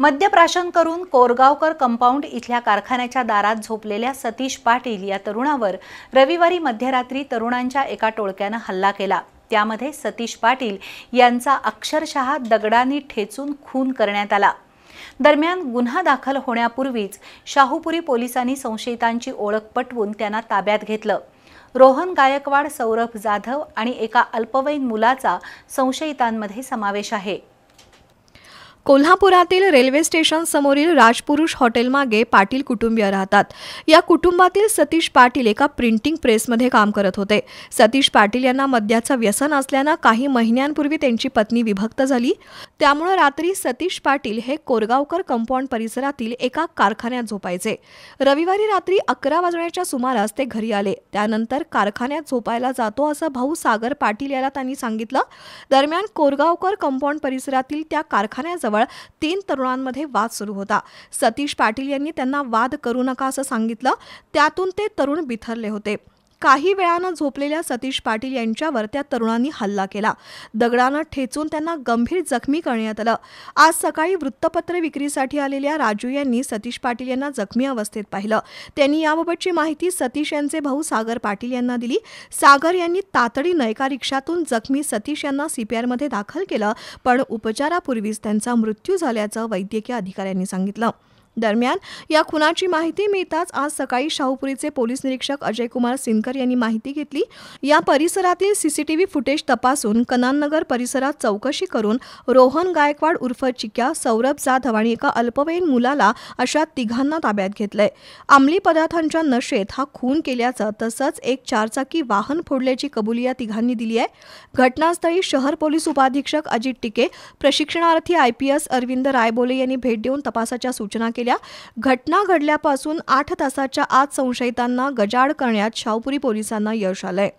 मद्यप्राशन करून कोरगावकर कंपाऊंड इथल्या कारखान्याच्या दारात झोपलेल्या सतीश पाटील या तरुणावर रविवारी मध्यरात्री तरुणांच्या एका टोळक्यानं हल्ला केला त्यामध्ये सतीश पाटील यांचा अक्षरशः दगडांनी ठेचून खून करण्यात आला दरम्यान गुन्हा दाखल होण्यापूर्वीच शाहूपुरी पोलिसांनी संशयितांची ओळख पटवून त्यांना ताब्यात घेतलं रोहन गायकवाड सौरभ जाधव आणि एका अल्पवयीन मुलाचा संशयितांमध्ये समावेश आहे कोल्हापुरातील रेल्वे स्टेशन समोरील राजपुरुष मागे पाटील कुटुंबीय राहतात या कुटुंबातील सतीश पाटील एका प्रिंटिंग प्रेसमध्ये काम करत होते सतीश पाटील यांना मद्याचं व्यसन असल्यानं काही महिन्यांपूर्वी त्यांची पत्नी विभक्त झाली त्यामुळे रात्री सतीश पाटील हे कोरगावकर कंपाऊंड परिसरातील एका कारखान्यात झोपायचे रविवारी रात्री अकरा वाजण्याच्या सुमारास ते घरी आले त्यानंतर कारखान्यात झोपायला जातो असं भाऊ सागर पाटील याला त्यांनी सांगितलं दरम्यान कोरगावकर कंपाऊंड परिसरातील त्या कारखान्याजवळ जवळ तीन तरुणांमध्ये वाद सुरू होता सतीश पाटील यांनी त्यांना वाद करू नका असं सांगितलं त्यातून ते तरुण बिथरले होते काही वेळानं झोपलेल्या सतीश पाटील यांच्यावर त्या तरुणांनी हल्ला केला दगडानं ठेचून त्यांना गंभीर जखमी करण्यात आलं आज सकाळी वृत्तपत्र विक्रीसाठी आलेल्या राजू यांनी सतीश पाटील यांना जखमी अवस्थेत पाहिलं त्यांनी याबाबतची माहिती सतीश यांचे भाऊ सागर पाटील यांना दिली सागर यांनी तातडीनं एका रिक्षातून जखमी सतीश यांना सीपीआरमध्ये दाखल केलं पण उपचारापूर्वीच त्यांचा मृत्यू झाल्याचं वैद्यकीय अधिकाऱ्यांनी सांगितलं दरम्यान या खुनाची माहिती मिळताच आज सकाळी शाहूपुरीचे पोलीस निरीक्षक अजय कुमार सिनकर यांनी माहिती घेतली या परिसरातील सीसीटीव्ही फुटेज तपासून कनाननगर परिसरात चौकशी करून रोहन गायकवाड उर्फ चिक्या सौरभ जाधव आणि एका अल्पवयीन मुलाला अशा तिघांना ताब्यात घेतलंय अंमली पदार्थांच्या नशेत हा खून केल्याचं तसंच एक चारचाकी वाहन फोडल्याची कबुली या तिघांनी दिली आहे घटनास्थळी शहर पोलीस उपाधीक्षक अजित टिके प्रशिक्षणार्थी I P S Arvind Raibole यांनी भेट देऊन तपासाच्या सूचना केल्या केल्या घटना घडल्यापासून आठ तासाच्या आत संशयितांना गजाड करण्यात शाहपुरी पोलिसांना यश आलंय